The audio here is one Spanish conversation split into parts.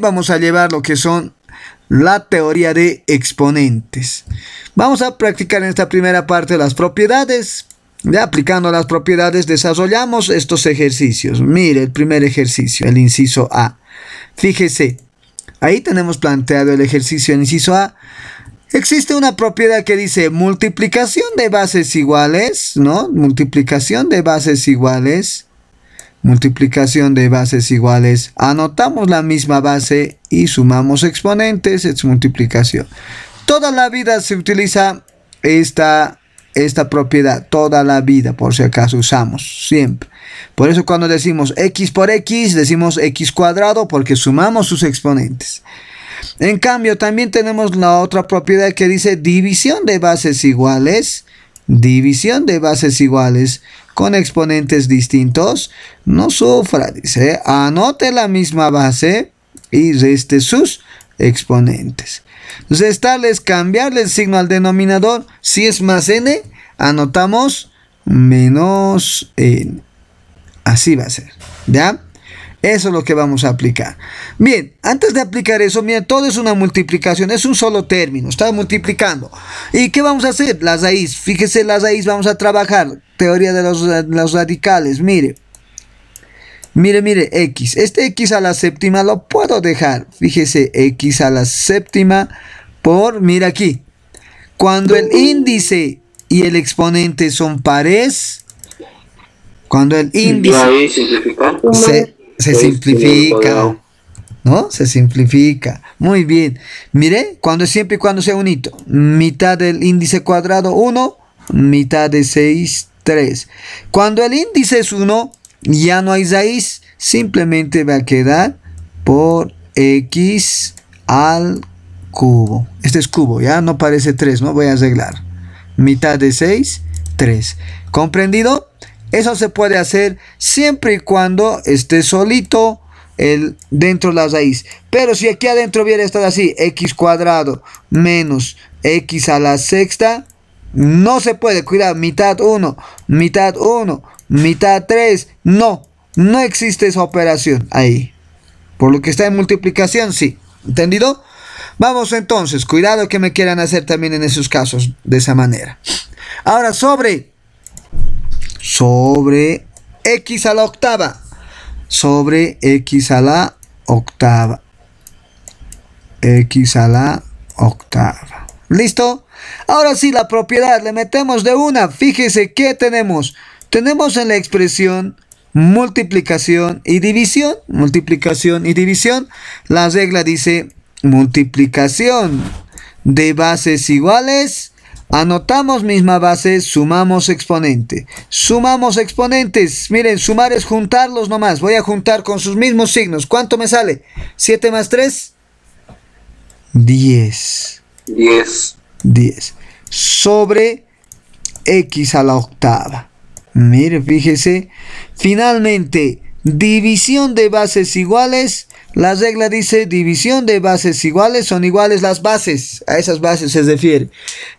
vamos a llevar lo que son la teoría de exponentes. Vamos a practicar en esta primera parte las propiedades. Ya aplicando las propiedades desarrollamos estos ejercicios. Mire el primer ejercicio, el inciso A. Fíjese, ahí tenemos planteado el ejercicio en inciso A. Existe una propiedad que dice multiplicación de bases iguales, ¿no? Multiplicación de bases iguales Multiplicación de bases iguales. Anotamos la misma base y sumamos exponentes. Es multiplicación. Toda la vida se utiliza esta, esta propiedad. Toda la vida, por si acaso usamos. Siempre. Por eso cuando decimos x por x, decimos x cuadrado porque sumamos sus exponentes. En cambio, también tenemos la otra propiedad que dice división de bases iguales. División de bases iguales con exponentes distintos, no sufra, dice, ¿eh? anote la misma base y reste sus exponentes. Restarles, cambiarle el signo al denominador, si es más n, anotamos menos n. Así va a ser, ¿ya? Eso es lo que vamos a aplicar. Bien, antes de aplicar eso, mira, todo es una multiplicación, es un solo término, está multiplicando. ¿Y qué vamos a hacer? La raíz, fíjese la raíz, vamos a trabajar teoría de los, radicales. Mire. Mire, mire, x. Este x a la séptima lo puedo dejar. Fíjese, x a la séptima por, mira aquí. Cuando el índice y el exponente son pares, cuando el índice se, simplifica, ¿no? Se simplifica. Muy bien. Mire, cuando siempre y cuando sea un Mitad del índice cuadrado 1, mitad de 6, 3. Cuando el índice es 1, ya no hay raíz, simplemente va a quedar por x al cubo. Este es cubo, ya no parece 3, ¿no? Voy a arreglar. Mitad de 6, 3. ¿Comprendido? Eso se puede hacer siempre y cuando esté solito el, dentro de la raíz. Pero si aquí adentro hubiera estado así, x cuadrado menos x a la sexta no se puede, cuidado, mitad 1, mitad 1, mitad 3. No, no existe esa operación ahí. Por lo que está en multiplicación, sí. ¿Entendido? Vamos entonces, cuidado que me quieran hacer también en esos casos de esa manera. Ahora sobre, sobre x a la octava, sobre x a la octava, x a la octava. ¿Listo? Ahora sí, la propiedad, le metemos de una. Fíjese qué tenemos. Tenemos en la expresión multiplicación y división. Multiplicación y división. La regla dice multiplicación de bases iguales. Anotamos misma base, sumamos exponente. Sumamos exponentes. Miren, sumar es juntarlos nomás. Voy a juntar con sus mismos signos. ¿Cuánto me sale? 7 más 3. 10. 10. 10 sobre x a la octava. Mire, fíjese. Finalmente, división de bases iguales. La regla dice división de bases iguales. Son iguales las bases. A esas bases se refiere.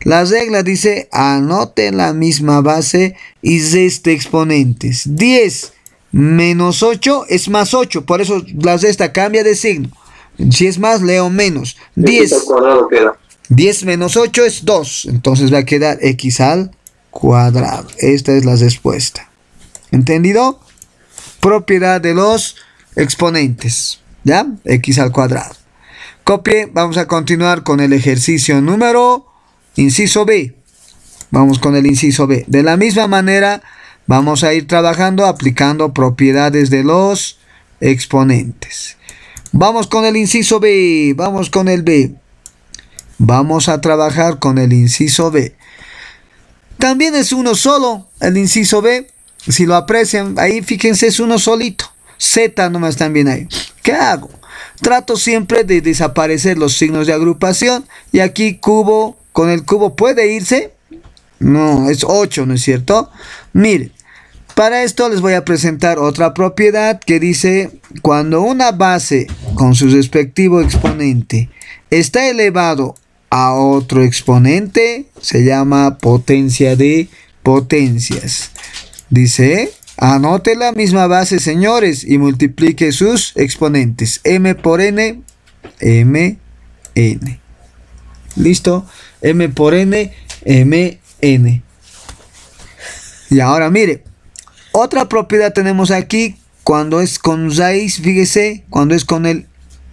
La regla dice anoten la misma base y este exponentes. 10 menos 8 es más 8. Por eso la esta cambia de signo. Si es más, leo menos. 10. Cuadrado 10 menos 8 es 2. Entonces va a quedar x al cuadrado. Esta es la respuesta. ¿Entendido? Propiedad de los exponentes. ¿Ya? X al cuadrado. Copie. Vamos a continuar con el ejercicio número. Inciso B. Vamos con el inciso B. De la misma manera, vamos a ir trabajando aplicando propiedades de los exponentes. Vamos con el inciso B. Vamos con el B. Vamos a trabajar con el inciso B. También es uno solo, el inciso B. Si lo aprecian, ahí fíjense, es uno solito. Z nomás también ahí. ¿Qué hago? Trato siempre de desaparecer los signos de agrupación. Y aquí cubo, con el cubo puede irse. No, es 8, ¿no es cierto? Miren, para esto les voy a presentar otra propiedad que dice, cuando una base con su respectivo exponente está elevado a otro exponente, se llama potencia de potencias. Dice, anote la misma base, señores, y multiplique sus exponentes. M por N, M, N. ¿Listo? M por N, M, N. Y ahora mire, otra propiedad tenemos aquí cuando es con raíz, fíjese, cuando es con el,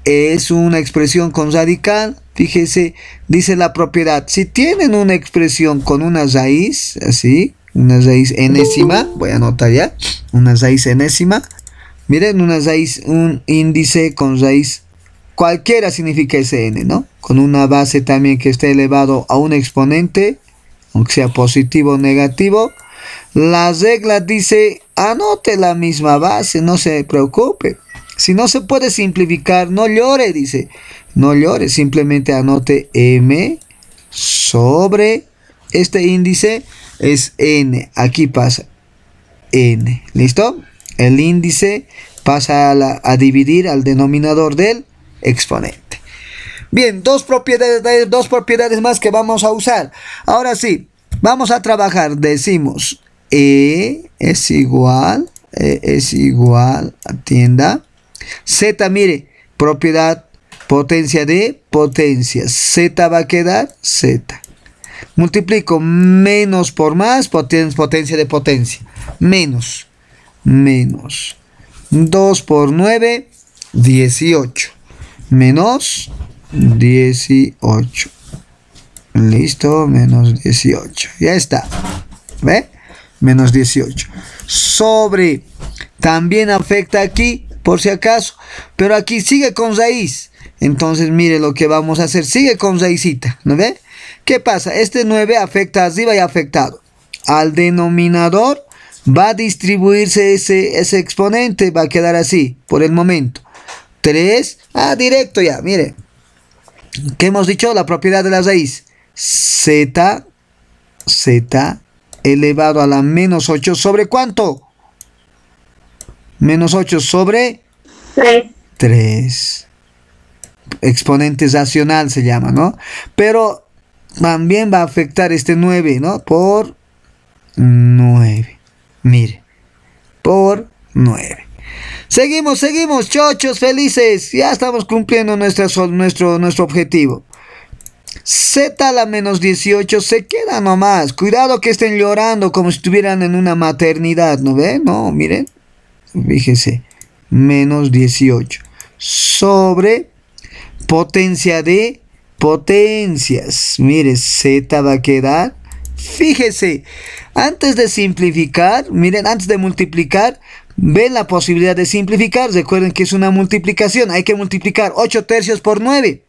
es una expresión con radical, Fíjese, dice la propiedad, si tienen una expresión con una raíz, así, una raíz enésima, voy a anotar ya, una raíz enésima, miren, una raíz, un índice con raíz cualquiera significa ese n, ¿no? Con una base también que esté elevado a un exponente, aunque sea positivo o negativo. La regla dice, anote la misma base, no se preocupe. Si no se puede simplificar, no llore, dice. No llores, simplemente anote M sobre este índice es N. Aquí pasa N. ¿Listo? El índice pasa a, dividir al denominador del exponente. Bien, dos propiedades, dos propiedades más que vamos a usar. Ahora sí, vamos a trabajar. Decimos E es igual, e es igual, atienda. Z, mire, propiedad Potencia de potencia. Z va a quedar Z. Multiplico menos por más, potencia de potencia. Menos, menos. 2 por 9, 18. Menos 18. Listo, menos 18. Ya está. ¿Ve? Menos 18. Sobre. También afecta aquí, por si acaso. Pero aquí sigue con raíz. Entonces, mire lo que vamos a hacer. Sigue con raízita. ¿no ve? ¿Qué pasa? Este 9 afecta arriba y afectado. Al denominador va a distribuirse ese, exponente, va a quedar así por el momento. 3, ah, directo ya, mire. ¿Qué hemos dicho? La propiedad de la raíz. Z, Z elevado a la menos 8 sobre cuánto? Menos 8 sobre 3 exponente racional se llama, ¿no? Pero también va a afectar este 9, ¿no? Por 9. Mire, por 9. Seguimos, seguimos, chochos felices. Ya estamos cumpliendo nuestro, nuestro objetivo. Z a la menos 18 se queda nomás. Cuidado que estén llorando como si estuvieran en una maternidad, ¿no ve? No, miren. Fíjese. Menos 18. Sobre potencia de potencias. Mire, Z va a quedar. Fíjese, antes de simplificar, miren, antes de multiplicar, ven la posibilidad de simplificar. Recuerden que es una multiplicación. Hay que multiplicar 8 tercios por 9.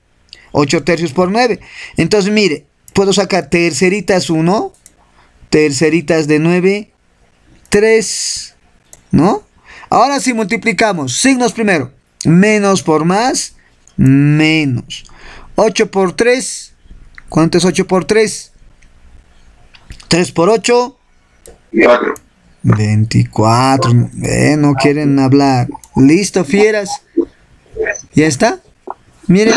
8 tercios por 9. Entonces, mire, puedo sacar terceritas 1, terceritas de 9, 3, ¿no? Ahora sí multiplicamos. Signos primero. Menos por más menos. 8 por 3. ¿Cuánto es 8 por 3? 3 por 8. 24. no quieren hablar. Listo, fieras. ¿Ya está? Miren.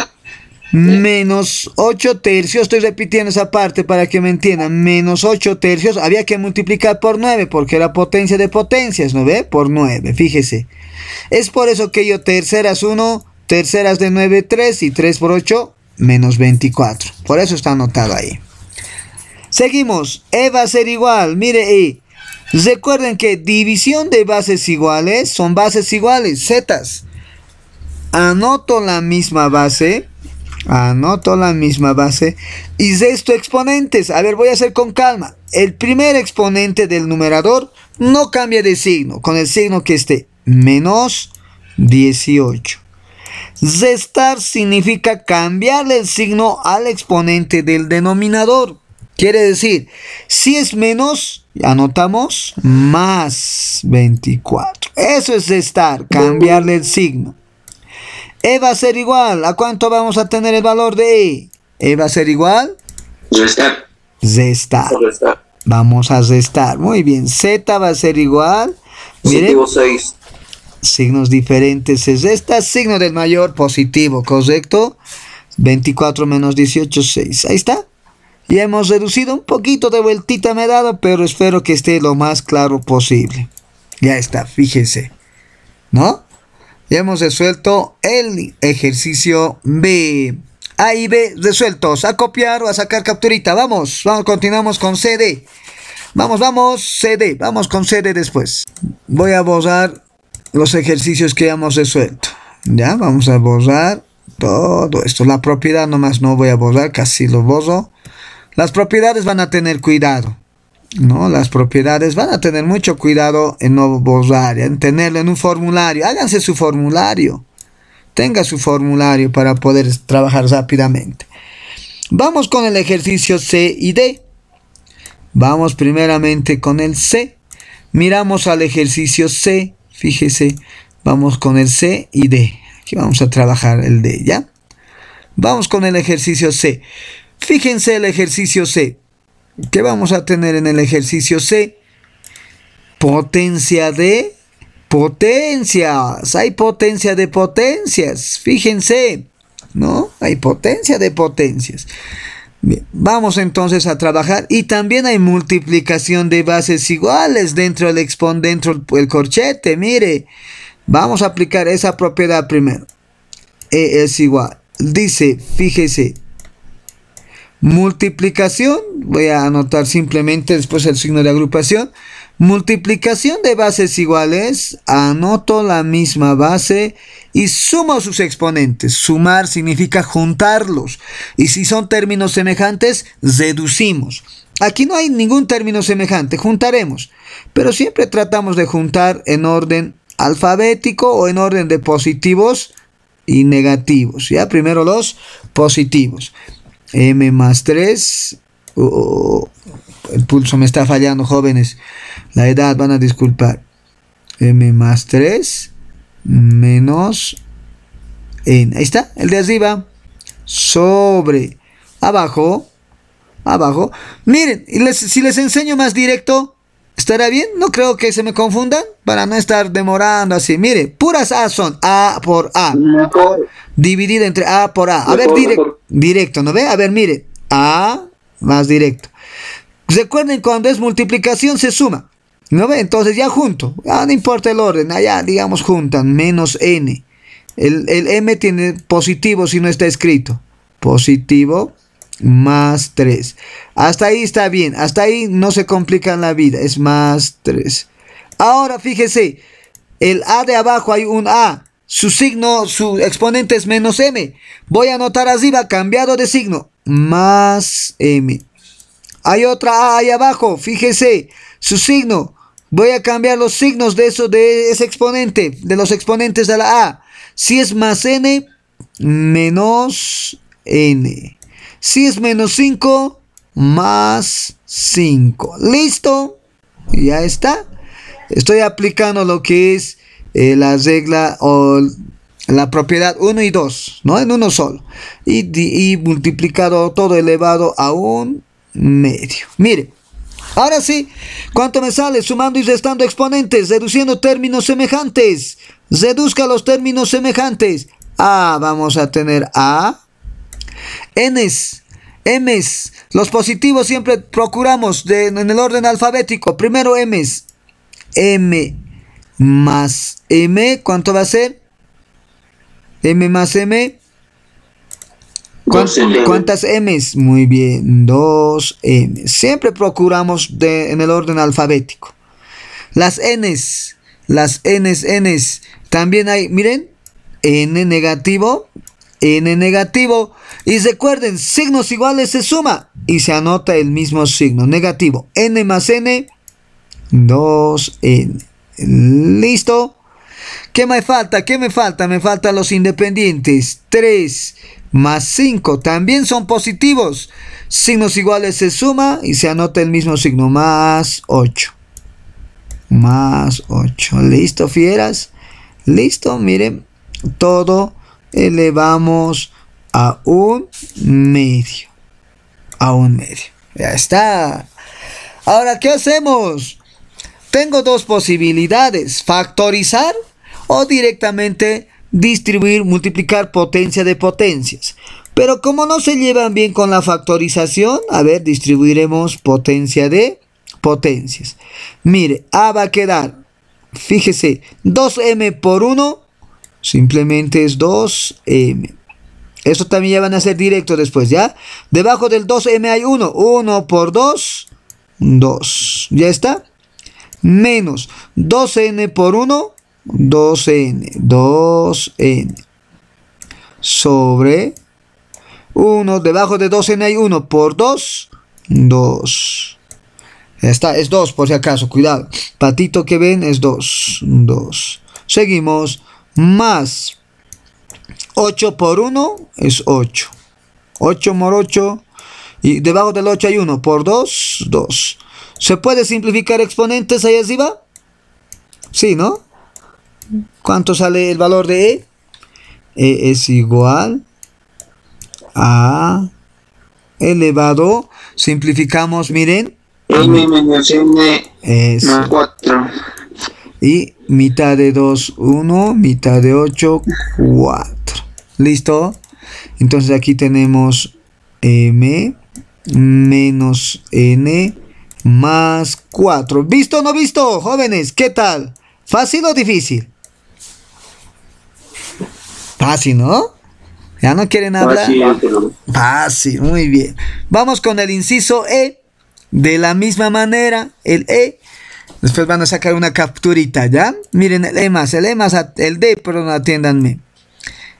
Menos 8 tercios, estoy repitiendo esa parte para que me entiendan. Menos 8 tercios, había que multiplicar por 9 porque era potencia de potencias, ¿no ve? Por 9, fíjese. Es por eso que yo terceras 1 Terceras de 9, 3 y 3 por 8, menos 24. Por eso está anotado ahí. Seguimos. E va a ser igual. Mire E Recuerden que división de bases iguales son bases iguales, Z Anoto la misma base. Anoto la misma base. Y resto exponentes. A ver, voy a hacer con calma. El primer exponente del numerador no cambia de signo. Con el signo que esté. Menos 18. Restar significa cambiarle el signo al exponente del denominador. Quiere decir, si es menos, anotamos más 24. Eso es restar, cambiarle el signo. E va a ser igual, ¿a cuánto vamos a tener el valor de E? E va a ser igual. Restar. Restar. Vamos a restar. Muy bien, Z va a ser igual. Miren, signos diferentes es esta, signo del mayor positivo, ¿correcto? 24 menos 18, 6, ahí está. Ya hemos reducido un poquito de vueltita me he dado, pero espero que esté lo más claro posible. Ya está, fíjense, ¿no? Ya hemos resuelto el ejercicio B. A y B resueltos. A copiar o a sacar capturita. Vamos, vamos, continuamos con CD. Vamos, vamos, CD. Vamos con CD después. Voy a borrar los ejercicios que hemos resuelto. Ya, vamos a borrar todo esto. La propiedad nomás no voy a borrar, casi lo borro. Las propiedades van a tener cuidado. ¿no? Las propiedades van a tener mucho cuidado en no borrar, en tenerlo en un formulario. Háganse su formulario. Tenga su formulario para poder trabajar rápidamente. Vamos con el ejercicio C y D. Vamos primeramente con el C. Miramos al ejercicio C Fíjese, vamos con el C y D. Aquí vamos a trabajar el D, ¿ya? Vamos con el ejercicio C. Fíjense el ejercicio C. ¿Qué vamos a tener en el ejercicio C? Potencia de potencias. Hay potencia de potencias. Fíjense, ¿no? Hay potencia de potencias vamos entonces a trabajar y también hay multiplicación de bases iguales dentro del expon, dentro del corchete, mire. Vamos a aplicar esa propiedad primero. E es igual. Dice, fíjese, multiplicación, voy a anotar simplemente después el signo de agrupación, Multiplicación de bases iguales, anoto la misma base y sumo sus exponentes. Sumar significa juntarlos. Y si son términos semejantes, reducimos. Aquí no hay ningún término semejante, juntaremos. Pero siempre tratamos de juntar en orden alfabético o en orden de positivos y negativos. ¿ya? Primero los positivos. M más 3. el pulso me está fallando, jóvenes. La edad van a disculpar. M más 3 menos N. Ahí está, el de arriba. Sobre. Abajo. Abajo. Miren, si les enseño más directo, ¿estará bien? No creo que se me confundan. Para no estar demorando así. Mire, puras A son A por A. dividido entre A por A. A ver, directo, ¿no ve? A ver, mire. A más directo. Recuerden, cuando es multiplicación se suma. Entonces ya junto, ah, no importa el orden, allá digamos juntan, menos n. El, m tiene positivo si no está escrito. Positivo más 3. Hasta ahí está bien, hasta ahí no se complica la vida, es más 3. Ahora fíjese, el a de abajo hay un a, su signo, su exponente es menos m. Voy a anotar arriba, cambiado de signo, más m. Hay otra a ahí abajo, fíjese, su signo. Voy a cambiar los signos de, eso, de ese exponente, de los exponentes de la A. Si es más n, menos n. Si es menos 5, más 5. ¿Listo? Ya está. Estoy aplicando lo que es eh, la regla o la propiedad 1 y 2, ¿no? En uno solo. Y, y multiplicado todo elevado a un medio. Mire. Ahora sí, ¿cuánto me sale sumando y restando exponentes, reduciendo términos semejantes? Reduzca los términos semejantes. A, vamos a tener A. Ns, Ms. Los positivos siempre procuramos en el orden alfabético. Primero Ms. M más M, ¿cuánto va a ser? M más M. ¿Cuántas M's? Muy bien, 2N Siempre procuramos de, en el orden alfabético. Las N's, las N's, N's. También hay, miren, N negativo, N negativo. Y recuerden, signos iguales se suma y se anota el mismo signo negativo. N más N, 2N. Listo. ¿Qué me falta? ¿Qué me falta? Me faltan los independientes. 3, más 5 también son positivos. Signos iguales se suma y se anota el mismo signo, más 8. Más 8. Listo, fieras. Listo, miren, todo elevamos a un medio. A un medio. Ya está. Ahora, ¿qué hacemos? Tengo dos posibilidades, factorizar o directamente distribuir, multiplicar potencia de potencias. Pero como no se llevan bien con la factorización, a ver, distribuiremos potencia de potencias. Mire, A va a quedar, fíjese, 2M por 1, simplemente es 2M. Eso también ya van a ser directo después, ¿ya? Debajo del 2M hay 1, 1 por 2, 2, ¿ya está? Menos 2N por 1, 2n, 2n sobre 1, debajo de 2n hay 1 por 2, 2. Ya está, es 2 por si acaso, cuidado. Patito que ven es 2, 2. Seguimos, más 8 por 1 es 8. 8 por 8 y debajo del 8 hay 1 por 2, 2. ¿Se puede simplificar exponentes ahí arriba? Sí, ¿no? ¿Cuánto sale el valor de E? E es igual a elevado. Simplificamos, miren. M menos N es 4. Y mitad de 2, 1. Mitad de 8, 4. ¿Listo? Entonces aquí tenemos M menos N más 4. ¿Visto o no visto, jóvenes? ¿Qué tal? ¿Fácil o difícil? Fácil, ¿no? ¿Ya no quieren hablar? Fácil, muy bien. Vamos con el inciso E. De la misma manera, el E. Después van a sacar una capturita, ¿ya? Miren, el E más, el E más, el D, perdón, atiéndanme.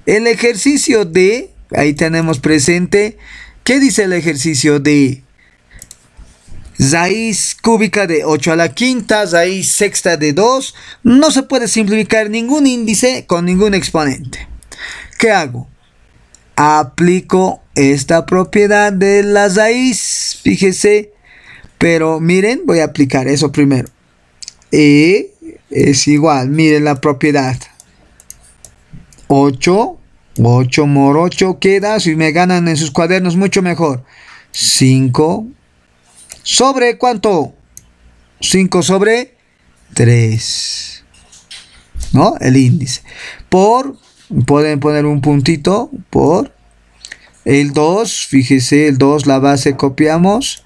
El ejercicio D, ahí tenemos presente. ¿Qué dice el ejercicio D? Raíz cúbica de 8 a la quinta, raíz sexta de 2. No se puede simplificar ningún índice con ningún exponente. ¿Qué hago? Aplico esta propiedad de la raíz. Fíjese. Pero miren, voy a aplicar eso primero. E es igual. Miren la propiedad. 8. 8 por 8. queda. Si me ganan en sus cuadernos, mucho mejor. 5. ¿Sobre cuánto? 5 sobre 3. ¿No? El índice. Por pueden poner un puntito por el 2, fíjese, el 2, la base copiamos.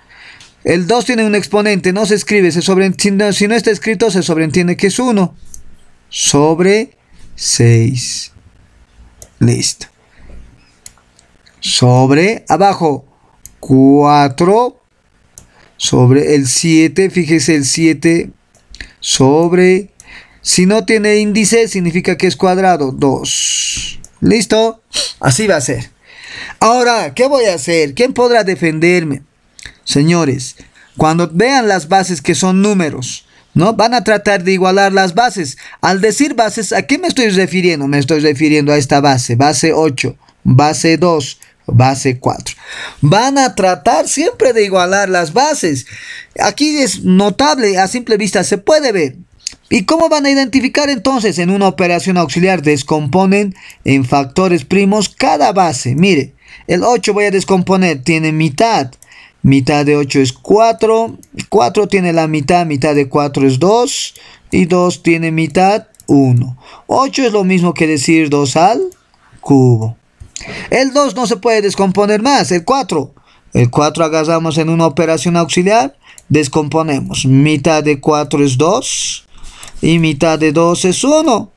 El 2 tiene un exponente, no se escribe, se sobreentiende, si no está escrito se sobreentiende que es 1. Sobre 6. Listo. Sobre, abajo, 4. Sobre el 7, fíjese el 7. Sobre si no tiene índice, significa que es cuadrado 2. ¿Listo? Así va a ser. Ahora, ¿qué voy a hacer? ¿Quién podrá defenderme? Señores, cuando vean las bases que son números, ¿no? Van a tratar de igualar las bases. Al decir bases, ¿a qué me estoy refiriendo? Me estoy refiriendo a esta base, base 8, base 2, base 4. Van a tratar siempre de igualar las bases. Aquí es notable, a simple vista se puede ver. ¿Y cómo van a identificar entonces en una operación auxiliar? Descomponen en factores primos cada base. Mire, el 8 voy a descomponer, tiene mitad. Mitad de 8 es 4. 4 tiene la mitad, mitad de 4 es 2. Y 2 tiene mitad, 1. 8 es lo mismo que decir 2 al cubo. El 2 no se puede descomponer más, el 4. El 4 agarramos en una operación auxiliar, descomponemos. Mitad de 4 es 2 y mitad de 2 es 1.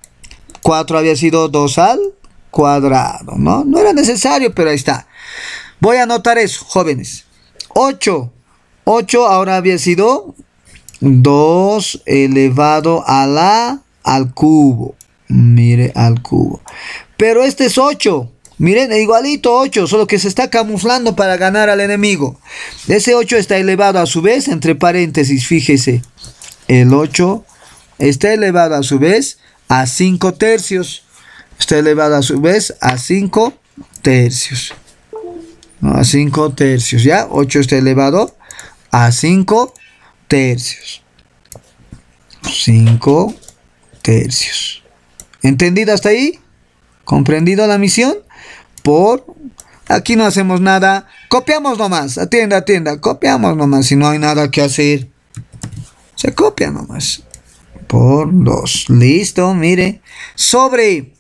4 había sido 2 al cuadrado, ¿no? No era necesario, pero ahí está. Voy a anotar eso, jóvenes. 8. 8 ahora había sido 2 elevado a la, al cubo. Mire al cubo. Pero este es 8. Miren, igualito 8, solo que se está camuflando para ganar al enemigo. Ese 8 está elevado a su vez, entre paréntesis, fíjese. El 8 está elevado a su vez a 5 tercios. Está elevado a su vez a 5 tercios. a 5 tercios, ¿ya? 8 está elevado a 5 tercios. 5 tercios. ¿Entendido hasta ahí? ¿Comprendido la misión? Por... Aquí no hacemos nada. Copiamos nomás. Atienda, atienda. Copiamos nomás si no hay nada que hacer. Se copia nomás por 2. Listo, mire. Sobre.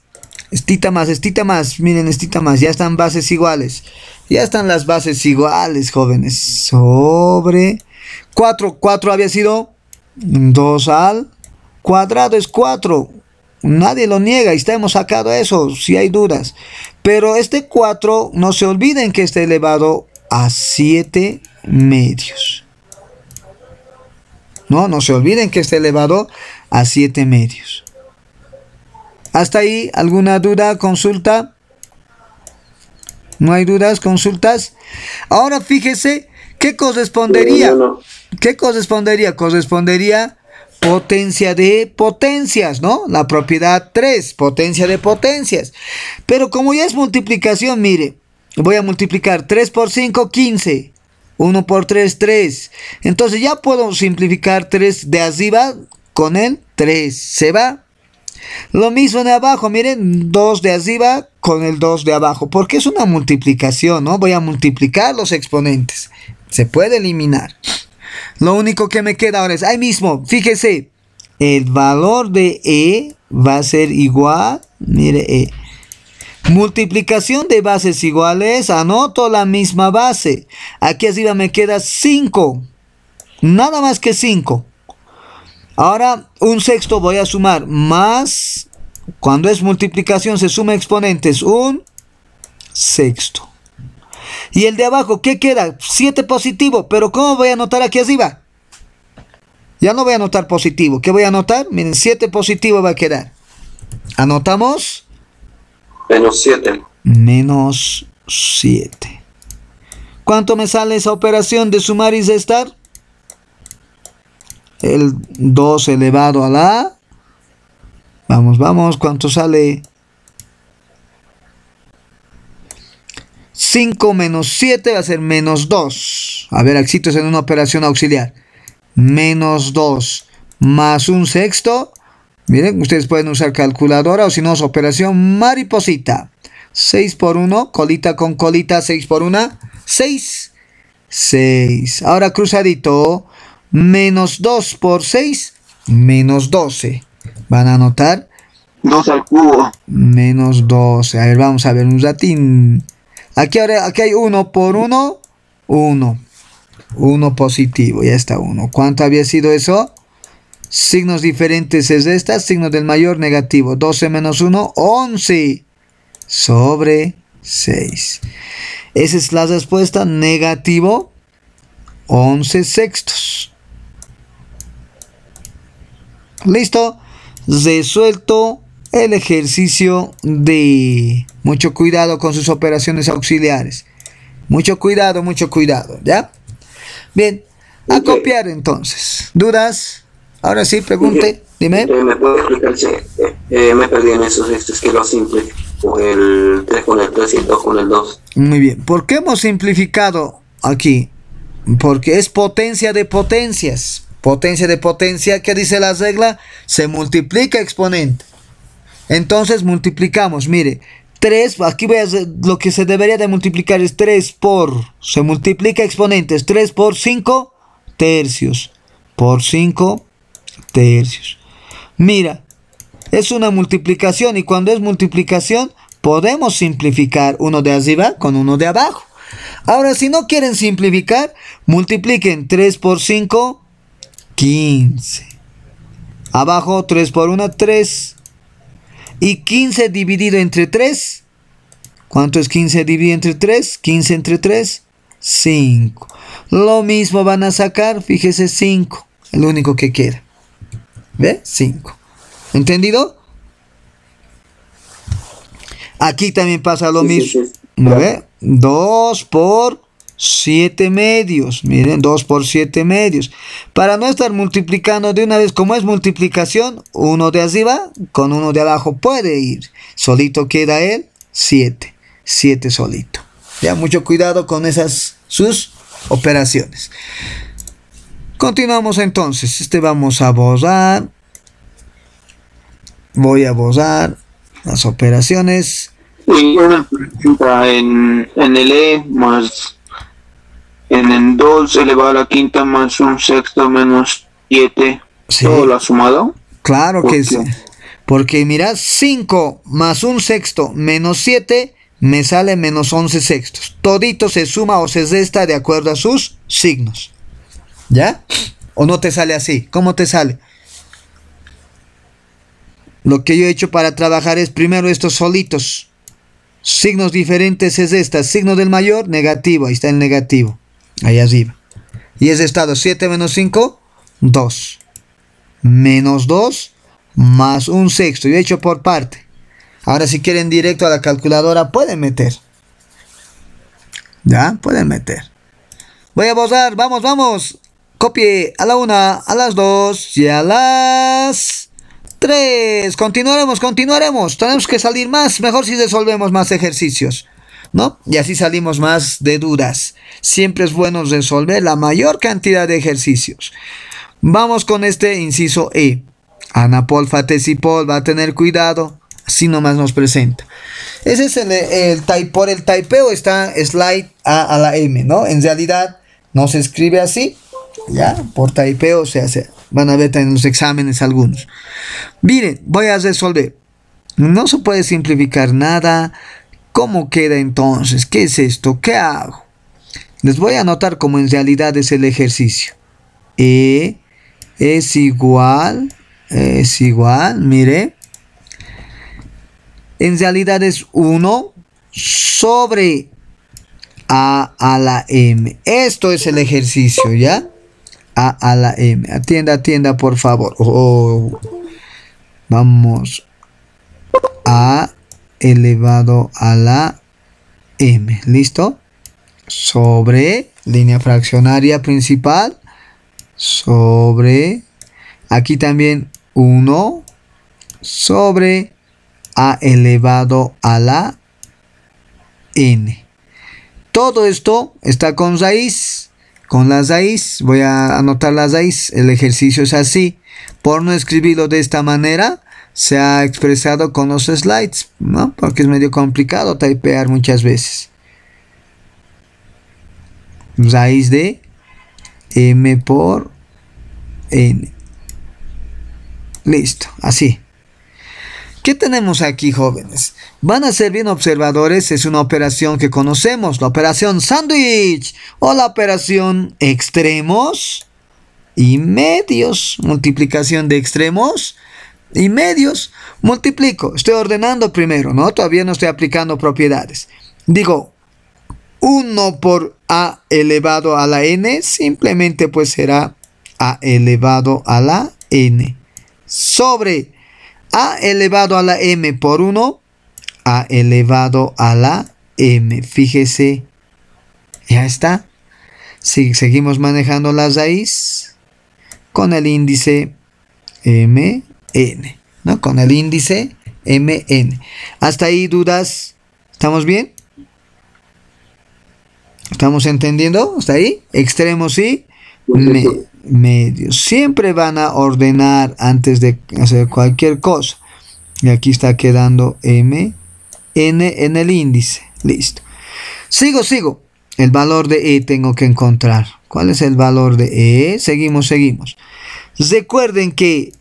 Estita más, estita más. Miren, estita más. Ya están bases iguales. Ya están las bases iguales, jóvenes. Sobre 4. 4 había sido 2 al cuadrado es 4. Nadie lo niega y está hemos sacado eso, si hay dudas. Pero este 4, no se olviden que está elevado a 7 medios. No, no se olviden que está elevado a 7 medios. Hasta ahí, ¿alguna duda, consulta? ¿No hay dudas, consultas? Ahora fíjese, ¿qué correspondería? ¿Qué correspondería? Correspondería potencia de potencias, ¿no? La propiedad 3, potencia de potencias. Pero como ya es multiplicación, mire, voy a multiplicar 3 por 5, 15. 1 por 3, 3. Entonces ya puedo simplificar 3 de arriba con el 3. Se va. Lo mismo de abajo, miren, 2 de arriba con el 2 de abajo, porque es una multiplicación, ¿no? Voy a multiplicar los exponentes. Se puede eliminar. Lo único que me queda ahora es ahí mismo, fíjese, el valor de E va a ser igual, mire E. Multiplicación de bases iguales, anoto la misma base. Aquí arriba me queda 5, nada más que 5. Ahora, un sexto voy a sumar más, cuando es multiplicación se suma exponentes, un sexto. Y el de abajo, ¿qué queda? 7 positivo, pero ¿cómo voy a anotar aquí arriba? Ya no voy a anotar positivo, ¿qué voy a anotar? Miren, 7 positivo va a quedar. Anotamos. Menos 7. Menos 7. ¿Cuánto me sale esa operación de sumar y restar? el 2 elevado a la Vamos, vamos, ¿cuánto sale? 5 menos 7 va a ser menos 2. A ver, éxitos en una operación auxiliar. Menos 2 más un sexto. Miren, ustedes pueden usar calculadora o si no, es operación mariposita. 6 por 1, colita con colita, 6 por 1, 6. 6. Ahora cruzadito, Menos 2 por 6, menos 12. Van a anotar. 2 al cubo. Menos 12. A ver, vamos a ver un ratín. Aquí, ahora, aquí hay 1 por 1, 1. 1 positivo, ya está 1. ¿Cuánto había sido eso? Signos diferentes es esta, signo del mayor negativo. 12 menos 1, 11 sobre 6. Esa es la respuesta negativo 11 sextos. Listo. Resuelto el ejercicio de mucho cuidado con sus operaciones auxiliares. Mucho cuidado, mucho cuidado, ¿ya? Bien, a copiar entonces. ¿Dudas? Ahora sí, pregunte, dime. Eh, eh, eh, ¿Me perdí en esos es que lo simple? el 3, con el 3 y el 2 con el 2. Muy bien, ¿por qué hemos simplificado aquí? Porque es potencia de potencias. Potencia de potencia, ¿qué dice la regla? Se multiplica exponente. Entonces multiplicamos, mire, 3, aquí voy a hacer, lo que se debería de multiplicar es 3 por, se multiplica exponentes, 3 por 5 tercios, por 5 tercios. Mira, es una multiplicación y cuando es multiplicación podemos simplificar uno de arriba con uno de abajo. Ahora, si no quieren simplificar, multipliquen 3 por 5 15. Abajo 3 por 1, 3. Y 15 dividido entre 3. ¿Cuánto es 15 dividido entre 3? 15 entre 3, 5. Lo mismo van a sacar, fíjese 5, el único que queda. ¿Ve? 5. ¿Entendido? Aquí también pasa lo mismo. ¿Ve? 2 por 7 medios. Miren, 2 por 7 medios. Para no estar multiplicando de una vez, como es multiplicación, uno de arriba con uno de abajo puede ir. Solito queda él 7. 7 solito. Ya, mucho cuidado con esas sus operaciones. Continuamos entonces. Este vamos a borrar. Voy a borrar las operaciones. en, en el E más en el 2 elevado a la quinta más un sexto menos 7, todo lo ha sumado. Claro que sí. Porque mira, 5 más un sexto menos 7 me sale menos 11 sextos. Todito se suma o se resta de acuerdo a sus signos. ¿Ya? ¿O no te sale así? ¿Cómo te sale? Lo que yo he hecho para trabajar es primero estos solitos. Signos diferentes es esta. Signo del mayor, negativo. Ahí está el negativo ahí arriba. Y es estado 7 menos 5, 2. Menos 2 más un sexto. Yo he hecho por parte. Ahora si quieren directo a la calculadora pueden meter. Ya, pueden meter. Voy a borrar, vamos, vamos. Copie a la 1 a las 2 y a las 3 Continuaremos, continuaremos. Tenemos que salir más, mejor si resolvemos más ejercicios. ¿no? Y así salimos más de dudas. Siempre es bueno resolver la mayor cantidad de ejercicios. Vamos con este inciso E. Anapol Paul va a tener cuidado. Así nomás nos presenta. Ese es el, el, por el taipeo está slide A a la M, ¿no? En realidad no se escribe así, ya, por taipeo se hace. Van a ver en los exámenes algunos. Miren, voy a resolver. No se puede simplificar nada, ¿Cómo queda entonces? ¿Qué es esto? ¿Qué hago? Les voy a anotar cómo en realidad es el ejercicio. E es igual, es igual, mire. En realidad es 1 sobre A a la M. Esto es el ejercicio, ¿ya? A a la M. Atienda, atienda, por favor. Oh. Vamos. A elevado a la m. ¿Listo? Sobre línea fraccionaria principal. Sobre. Aquí también 1 sobre a elevado a la n. Todo esto está con raíz. Con las raíz, voy a anotar las raíz. El ejercicio es así. Por no escribirlo de esta manera, se ha expresado con los slides, Porque es medio complicado typear muchas veces. Raíz de M por N. Listo, así. ¿Qué tenemos aquí, jóvenes? Van a ser bien observadores, es una operación que conocemos, la operación sándwich o la operación extremos y medios, multiplicación de extremos y medios, multiplico. Estoy ordenando primero, ¿no? Todavía no estoy aplicando propiedades. Digo, 1 por a elevado a la n, simplemente pues será a elevado a la n. Sobre a elevado a la m por 1, a elevado a la m. Fíjese, ya está. Si seguimos manejando la raíz con el índice m n, ¿no? Con el índice mn. ¿Hasta ahí dudas? ¿Estamos bien? ¿Estamos entendiendo? ¿Hasta ahí? Extremos y medios. Siempre van a ordenar antes de hacer cualquier cosa. Y aquí está quedando m, n en el índice. Listo. Sigo, sigo. El valor de E tengo que encontrar. ¿Cuál es el valor de E? Seguimos, seguimos. Recuerden que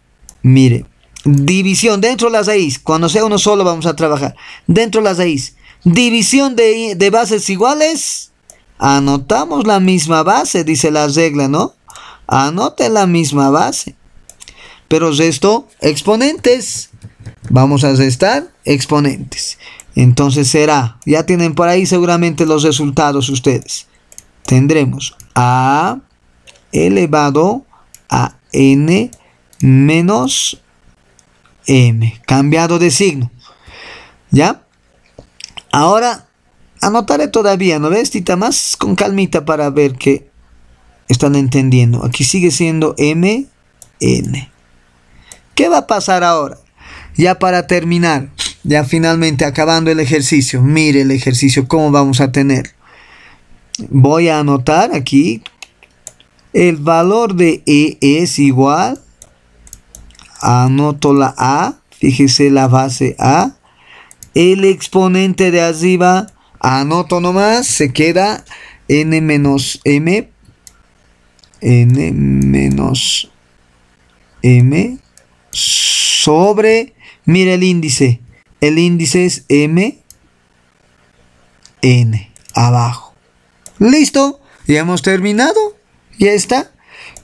Mire, división dentro de las raíz. Cuando sea uno solo vamos a trabajar. Dentro de las raíz. División de, de bases iguales. Anotamos la misma base, dice la regla, ¿no? Anote la misma base. Pero resto exponentes. Vamos a restar exponentes. Entonces será, ya tienen por ahí seguramente los resultados ustedes. Tendremos a elevado a n menos m, cambiado de signo. ¿Ya? Ahora, anotaré todavía, ¿no ves, Tita? Más con calmita para ver que están entendiendo. Aquí sigue siendo m, n. ¿Qué va a pasar ahora? Ya para terminar, ya finalmente acabando el ejercicio. Mire el ejercicio, cómo vamos a tener. Voy a anotar aquí. El valor de E es igual Anoto la A, fíjese la base A. El exponente de arriba, anoto nomás, se queda n menos m. n menos m sobre, mire el índice. El índice es m, n, abajo. Listo, ya hemos terminado. Ya está.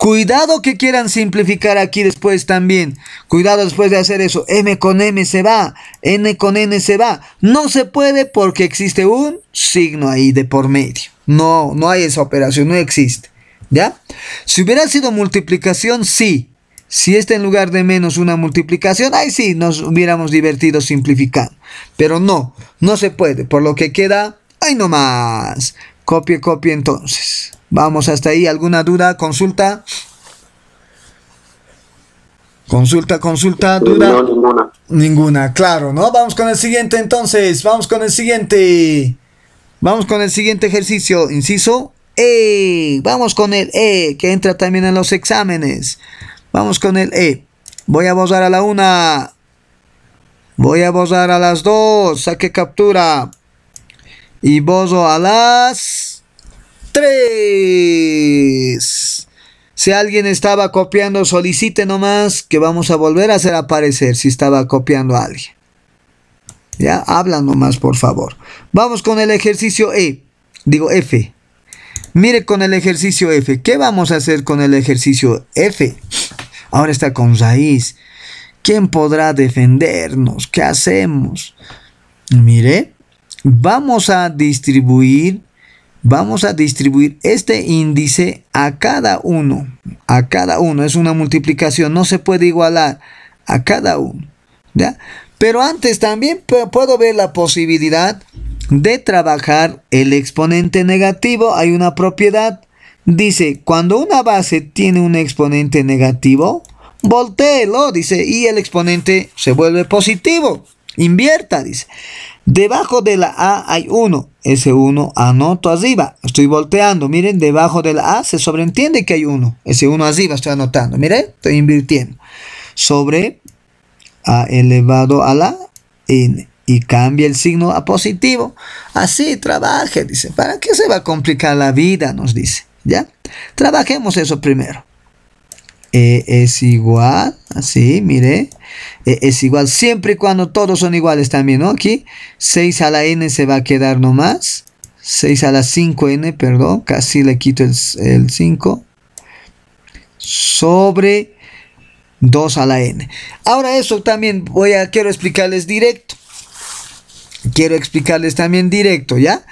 Cuidado que quieran simplificar aquí después también. Cuidado después de hacer eso. M con M se va. N con N se va. No se puede porque existe un signo ahí de por medio. No, no hay esa operación, no existe. ¿Ya? Si hubiera sido multiplicación, sí. Si está en lugar de menos una multiplicación, ahí sí nos hubiéramos divertido simplificando. Pero no, no se puede. Por lo que queda, ahí nomás. Copie, copie entonces. Vamos hasta ahí. ¿Alguna duda? ¿Consulta? Consulta, consulta, duda. No, ninguna. Ninguna, claro, ¿no? Vamos con el siguiente entonces. Vamos con el siguiente. Vamos con el siguiente ejercicio. Inciso E. Vamos con el E, que entra también en los exámenes. Vamos con el E. Voy a borrar a la una. Voy a borrar a las dos. Saque captura. Y bozo a las 3. Si alguien estaba copiando, solicite nomás que vamos a volver a hacer aparecer si estaba copiando a alguien. Ya, habla nomás, por favor. Vamos con el ejercicio E. Digo F. Mire con el ejercicio F. ¿Qué vamos a hacer con el ejercicio F? Ahora está con raíz. ¿Quién podrá defendernos? ¿Qué hacemos? Mire, vamos a distribuir Vamos a distribuir este índice a cada uno. A cada uno. Es una multiplicación. No se puede igualar a cada uno. ¿ya? Pero antes también puedo ver la posibilidad de trabajar el exponente negativo. Hay una propiedad. Dice, cuando una base tiene un exponente negativo, volteelo, dice, y el exponente se vuelve positivo. Invierta, dice. Debajo de la A hay 1. Ese 1 anoto arriba. Estoy volteando. Miren, debajo de la A se sobreentiende que hay 1. Ese 1 arriba estoy anotando. Miren, estoy invirtiendo. Sobre A elevado a la N. Y cambia el signo a positivo. Así trabaje, dice. ¿Para qué se va a complicar la vida? Nos dice. ¿Ya? Trabajemos eso primero. E es igual, así, mire. E es igual, siempre y cuando todos son iguales también, ¿no? Aquí 6 a la n se va a quedar nomás. 6 a la 5n, perdón, casi le quito el, el 5. Sobre 2 a la n. Ahora eso también voy a, quiero explicarles directo. Quiero explicarles también directo, ¿ya?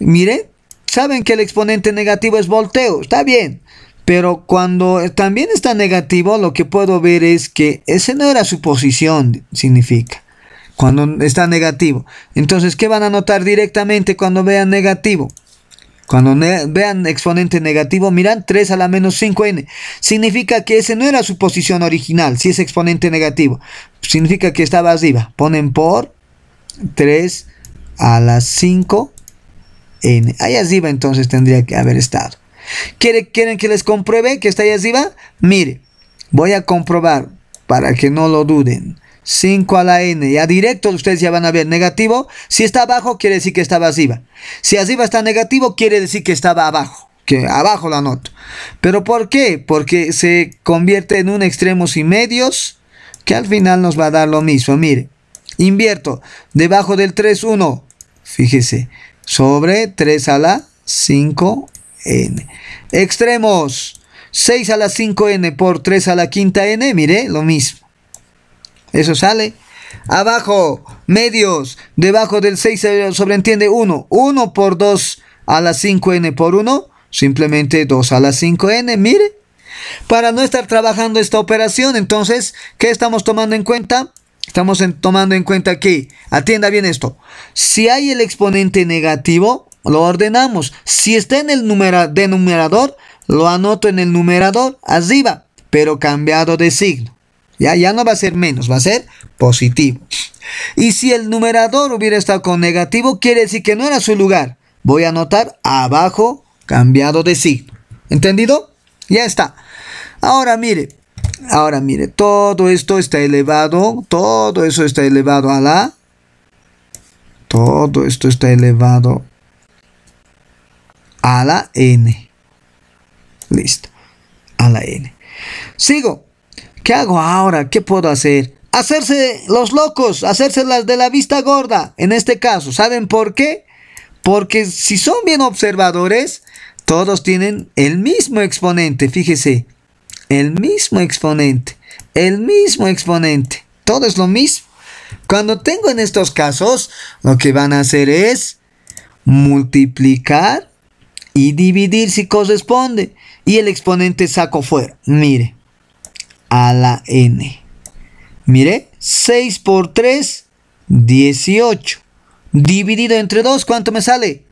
Mire, saben que el exponente negativo es volteo, está bien. Pero cuando también está negativo, lo que puedo ver es que ese no era su posición, significa. Cuando está negativo. Entonces, ¿qué van a notar directamente cuando vean negativo? Cuando vean exponente negativo, miran 3 a la menos 5n. Significa que ese no era su posición original, si es exponente negativo. Significa que estaba arriba. Ponen por 3 a la 5n. Ahí arriba entonces tendría que haber estado. ¿Quieren que les compruebe que está ahí arriba? Mire, voy a comprobar para que no lo duden. 5 a la n, ya directo ustedes ya van a ver negativo. Si está abajo, quiere decir que estaba arriba. Si arriba está negativo, quiere decir que estaba abajo. Que abajo la anoto. ¿Pero por qué? Porque se convierte en un extremo y medios, que al final nos va a dar lo mismo. Mire, invierto debajo del 3, 1. Fíjese, sobre 3 a la 5 en Extremos. 6 a la 5N por 3 a la quinta N. Mire, lo mismo. Eso sale. Abajo, medios. Debajo del 6 se eh, sobreentiende 1. 1 por 2 a la 5N por 1. Simplemente 2 a la 5N. Mire. Para no estar trabajando esta operación, entonces, ¿qué estamos tomando en cuenta? Estamos tomando en cuenta que, atienda bien esto, si hay el exponente negativo, lo ordenamos. Si está en el numerador, lo anoto en el numerador, arriba, pero cambiado de signo. Ya, ya no va a ser menos, va a ser positivo. Y si el numerador hubiera estado con negativo, quiere decir que no era su lugar. Voy a anotar abajo, cambiado de signo. ¿Entendido? Ya está. Ahora mire, ahora mire, todo esto está elevado, todo eso está elevado a la... Todo esto está elevado a la N. Listo. A la N. Sigo. ¿Qué hago ahora? ¿Qué puedo hacer? Hacerse los locos, hacerse las de la vista gorda. En este caso, ¿saben por qué? Porque si son bien observadores, todos tienen el mismo exponente. Fíjese, el mismo exponente, el mismo exponente. Todo es lo mismo. Cuando tengo en estos casos, lo que van a hacer es multiplicar y dividir si corresponde y el exponente saco fuera. Mire, a la n. Mire, 6 por 3, 18. Dividido entre 2, ¿cuánto me sale?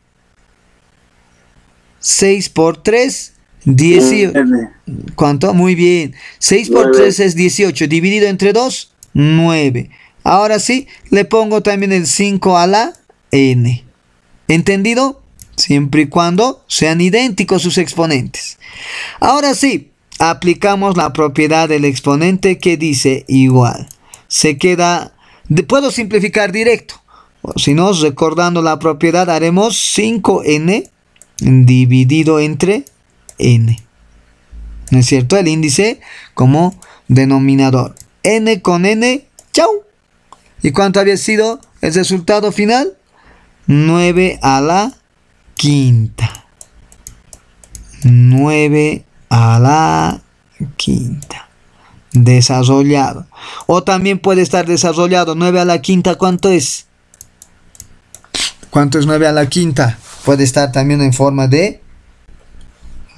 6 por 3, 18. ¿Cuánto? Muy bien. 6 por 3 es 18. Dividido entre 2, 9. Ahora sí, le pongo también el 5 a la n. ¿Entendido? siempre y cuando sean idénticos sus exponentes. Ahora sí, aplicamos la propiedad del exponente que dice igual. Se queda, puedo simplificar directo. Si no, recordando la propiedad, haremos 5n dividido entre n. ¿No es cierto? El índice como denominador. n con n, chau. ¿Y cuánto había sido el resultado final? 9 a la quinta. 9 a la quinta. Desarrollado. O también puede estar desarrollado. 9 a la quinta, ¿cuánto es? ¿Cuánto es 9 a la quinta? Puede estar también en forma de...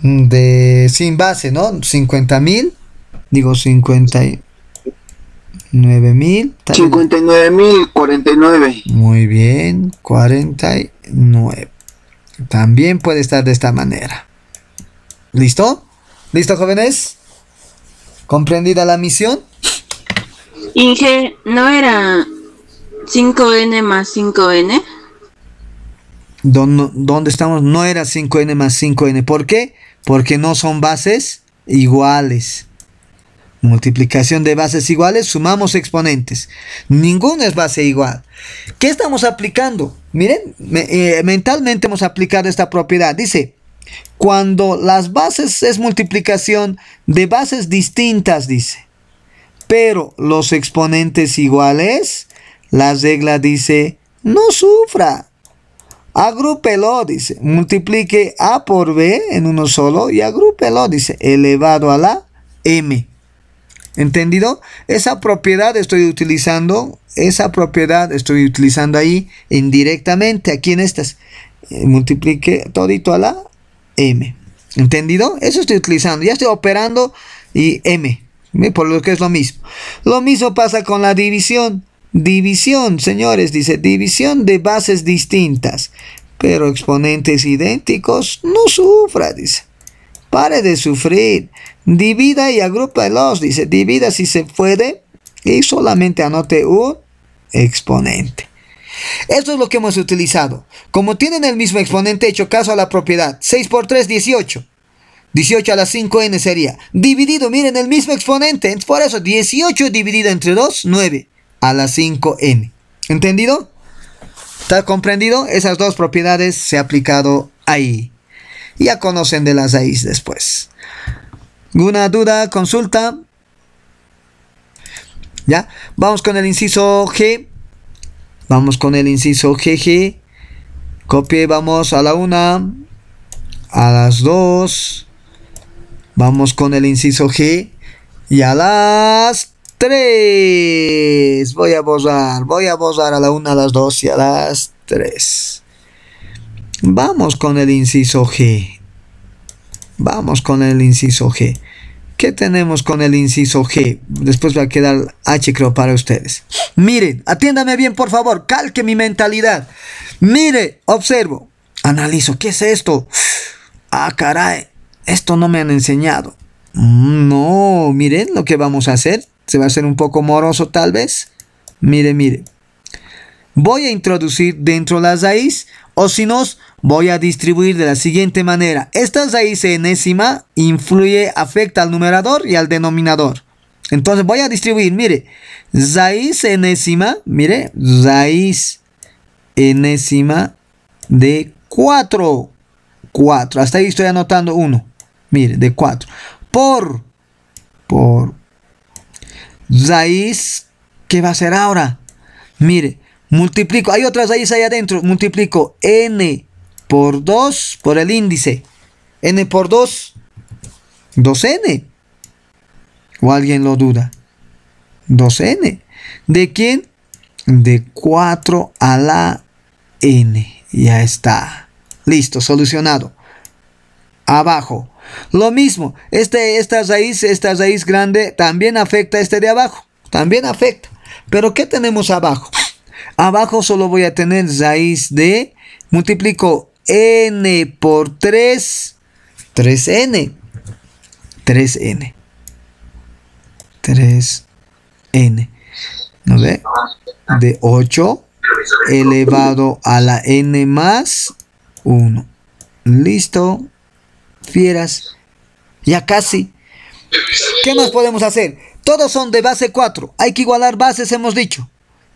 Mm, de sin base, ¿no? 50 mil. Digo 50... Y, 9.000. 59.049. Muy bien, 49. También puede estar de esta manera. ¿Listo? ¿Listo, jóvenes? ¿Comprendida la misión? Inge, ¿no era 5N más 5N? ¿Dónde, estamos? No era 5N más 5N. ¿Por qué? Porque no son bases iguales. Multiplicación de bases iguales, sumamos exponentes. Ninguna es base igual. ¿Qué estamos aplicando? Miren, eh, mentalmente hemos aplicado esta propiedad. Dice, cuando las bases es multiplicación de bases distintas, dice, pero los exponentes iguales, la regla dice, no sufra. Agrúpelo, dice, multiplique A por B en uno solo y agrúpelo, dice, elevado a la M. ¿Entendido? Esa propiedad estoy utilizando, esa propiedad estoy utilizando ahí indirectamente, aquí en estas. Eh, multiplique todito a la M. ¿Entendido? Eso estoy utilizando. Ya estoy operando y M, por lo que es lo mismo. Lo mismo pasa con la división. División, señores, dice división de bases distintas, pero exponentes idénticos no sufra, dice. Pare de sufrir. Divida y agrupa los. Dice, divida si se puede y solamente anote un exponente. Esto es lo que hemos utilizado. Como tienen el mismo exponente, hecho caso a la propiedad. 6 por 3, 18. 18 a la 5n sería dividido, miren, el mismo exponente. Por eso, 18 dividido entre 2, 9 a la 5n. ¿Entendido? ¿Está comprendido? Esas dos propiedades se ha aplicado ahí ya conocen de las AIs después. ¿Alguna duda? Consulta. ¿Ya? Vamos con el inciso G. Vamos con el inciso GG. Copie, vamos a la una A las dos Vamos con el inciso G. Y a las 3. Voy a borrar. Voy a borrar a la una a las dos y a las 3. Vamos con el inciso G. Vamos con el inciso G. ¿Qué tenemos con el inciso G? Después va a quedar H, creo, para ustedes. Miren, atiéndame bien, por favor. Calque mi mentalidad. Mire, observo. Analizo. ¿Qué es esto? Ah, caray. Esto no me han enseñado. Mm, no, miren lo que vamos a hacer. Se va a hacer un poco moroso, tal vez. Mire, mire voy a introducir dentro la raíz o si no, voy a distribuir de la siguiente manera. Esta raíz enésima influye, afecta al numerador y al denominador. Entonces voy a distribuir, mire, raíz enésima, mire, raíz enésima de 4. 4. Hasta ahí estoy anotando 1. Mire, de 4. Por, por raíz, ¿qué va a ser ahora? Mire, Multiplico, hay otras raíz ahí adentro. Multiplico n por 2 por el índice. n por 2, 2n. ¿O alguien lo duda? 2n. ¿De quién? De 4 a la n. Ya está. Listo, solucionado. Abajo. Lo mismo, este, esta, raíz, esta raíz grande también afecta a este de abajo. También afecta. Pero ¿qué tenemos abajo? Abajo solo voy a tener raíz de, multiplico n por 3, 3n, 3n, 3n, ¿no ve? De 8 elevado a la n más 1. Listo, fieras, ya casi. ¿Qué más podemos hacer? Todos son de base 4. Hay que igualar bases, hemos dicho.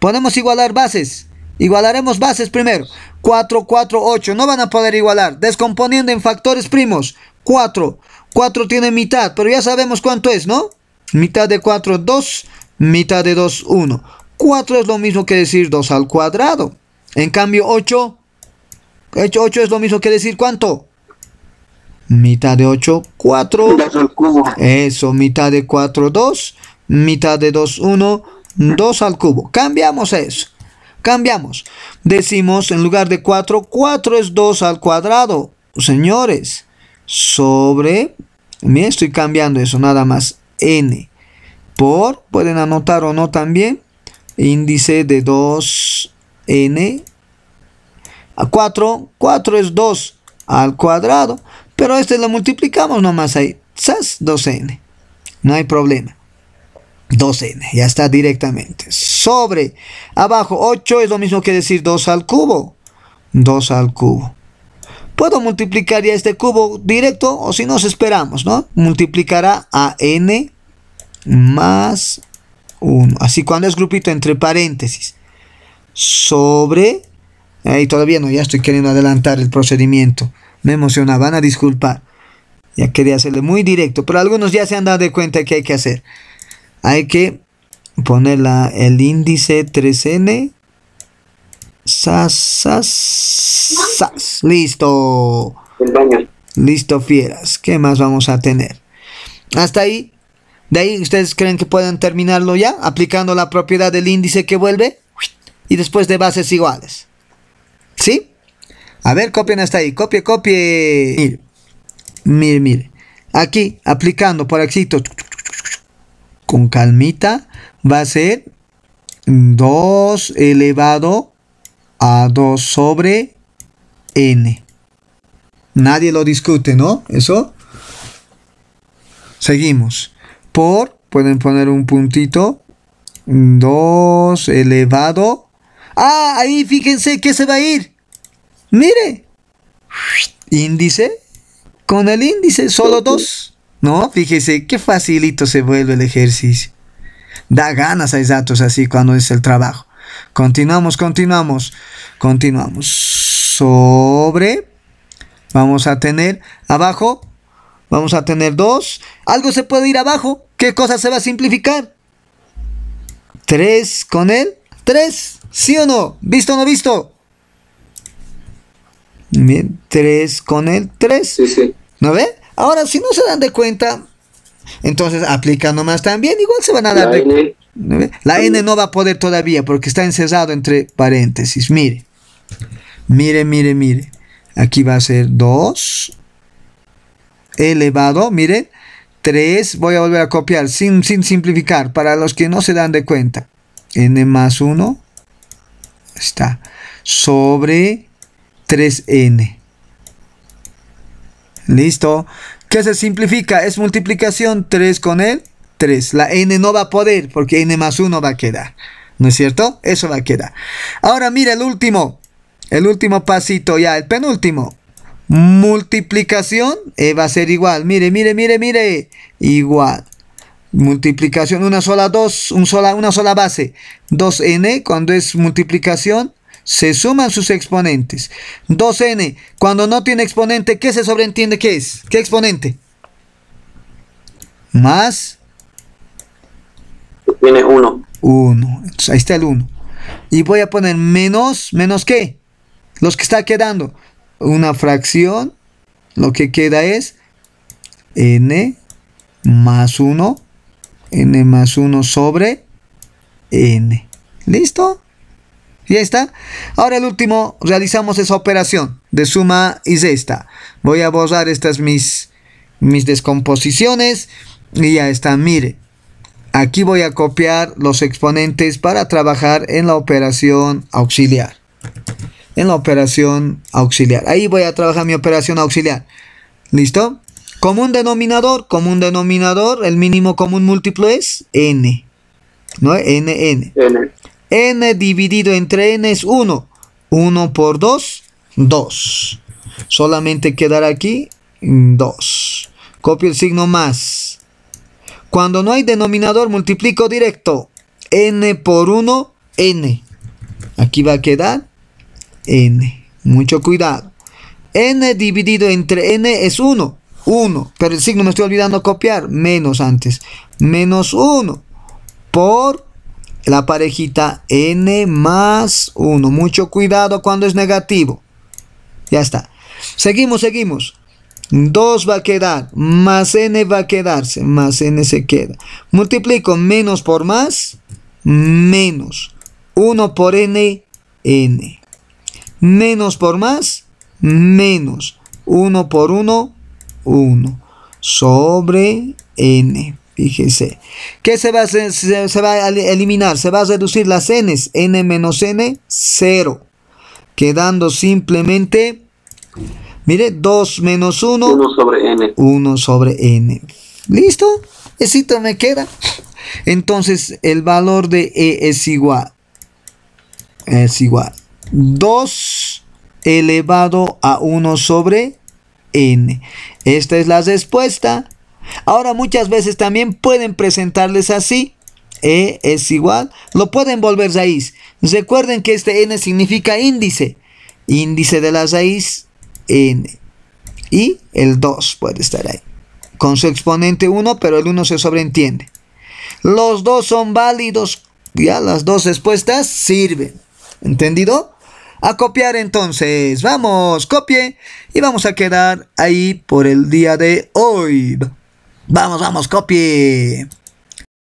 Podemos igualar bases. Igualaremos bases primero. 4, 4, 8. No van a poder igualar. Descomponiendo en factores primos. 4. 4 tiene mitad, pero ya sabemos cuánto es, ¿no? Mitad de 4, 2. Mitad de 2, 1. 4 es lo mismo que decir 2 al cuadrado. En cambio, 8. 8 es lo mismo que decir cuánto. Mitad de 8, 4. Eso, mitad de 4, 2. Mitad de 2, 1 2 al cubo. Cambiamos eso. Cambiamos. Decimos en lugar de 4, 4 es 2 al cuadrado. Señores, sobre, me estoy cambiando eso nada más, n por, pueden anotar o no también, índice de 2n a 4, 4 es 2 al cuadrado, pero este lo multiplicamos nomás ahí, 2n, no hay problema. 2n, ya está directamente. Sobre, abajo, 8 es lo mismo que decir 2 al cubo. 2 al cubo. Puedo multiplicar ya este cubo directo o si nos esperamos, ¿no? Multiplicará a n más 1. Así cuando es grupito entre paréntesis. Sobre, ahí todavía no, ya estoy queriendo adelantar el procedimiento. Me emociona, van a disculpar. Ya quería hacerle muy directo, pero algunos ya se han dado cuenta que hay que hacer hay que poner el índice 3N. Sas, sas, Listo. Listo, fieras. ¿Qué más vamos a tener? Hasta ahí. De ahí, ¿ustedes creen que pueden terminarlo ya? Aplicando la propiedad del índice que vuelve. Y después de bases iguales. ¿Sí? A ver, copien hasta ahí. Copie, copie. Mire, mire. mire. Aquí, aplicando por éxito con calmita, va a ser 2 elevado a 2 sobre n. Nadie lo discute, ¿no? Eso. Seguimos. Por, pueden poner un puntito, 2 elevado. Ah, ahí fíjense que se va a ir. Mire. Índice. Con el índice, solo 2. ¿No? Fíjese qué facilito se vuelve el ejercicio. Da ganas a datos así cuando es el trabajo. Continuamos, continuamos, continuamos. Sobre. Vamos a tener abajo. Vamos a tener dos. Algo se puede ir abajo. ¿Qué cosa se va a simplificar? Tres con él. Tres. ¿Sí o no? ¿Visto o no visto? Bien. Tres con el. Tres. Sí, ¿No ve? Ahora, si no se dan de cuenta, entonces aplicando nomás también, igual se van a dar la N. La N no va a poder todavía porque está encerrado entre paréntesis. Mire, mire, mire, mire. Aquí va a ser 2 elevado, miren, 3. Voy a volver a copiar sin, sin simplificar para los que no se dan de cuenta. N más 1 está sobre 3N. Listo. ¿Qué se simplifica? Es multiplicación 3 con el 3. La n no va a poder porque n más 1 va a quedar. ¿No es cierto? Eso va a quedar. Ahora mire el último. El último pasito ya, el penúltimo. Multiplicación eh, va a ser igual. Mire, mire, mire, mire. Igual. Multiplicación, una sola 2, un sola, una sola base. 2n, cuando es multiplicación, se suman sus exponentes. 2n, cuando no tiene exponente, ¿qué se sobreentiende qué es? ¿Qué exponente? Más. Tiene 1. 1. Ahí está el 1. Y voy a poner menos, menos qué? Los que está quedando. Una fracción. Lo que queda es n más 1. n más 1 sobre n. ¿Listo? Ya está. Ahora el último, realizamos esa operación de suma y esta Voy a borrar estas mis, mis descomposiciones y ya está, mire. Aquí voy a copiar los exponentes para trabajar en la operación auxiliar. En la operación auxiliar. Ahí voy a trabajar mi operación auxiliar. ¿Listo? Común denominador. Común denominador. El mínimo común múltiplo es n. ¿No? n, n. n n dividido entre n es 1. 1 por 2, 2. Solamente quedará aquí 2. Copio el signo más. Cuando no hay denominador, multiplico directo. n por 1, n. Aquí va a quedar n. Mucho cuidado. n dividido entre n es 1. 1. Pero el signo me estoy olvidando copiar. Menos antes. Menos 1 por la parejita n más 1. Mucho cuidado cuando es negativo. Ya está. Seguimos, seguimos. 2 va a quedar, más n va a quedarse, más n se queda. Multiplico menos por más, menos. 1 por n, n. Menos por más, menos. 1 por 1, 1. Sobre n. Fíjese. ¿Qué se va, a, se, se va a eliminar? Se va a reducir las n n menos n, 0. Quedando simplemente, mire, 2 menos 1. 1 sobre n. 1 sobre n. ¿Listo? Esito me queda. Entonces, el valor de e es igual. Es igual. 2 elevado a 1 sobre n. Esta es la respuesta. Ahora muchas veces también pueden presentarles así. E es igual. Lo pueden volver raíz. Recuerden que este N significa índice. Índice de la raíz N. Y el 2 puede estar ahí. Con su exponente 1, pero el 1 se sobreentiende. Los dos son válidos. Ya las dos respuestas sirven. ¿Entendido? a copiar entonces. Vamos, copie y vamos a quedar ahí por el día de hoy. Vamos, vamos, copy.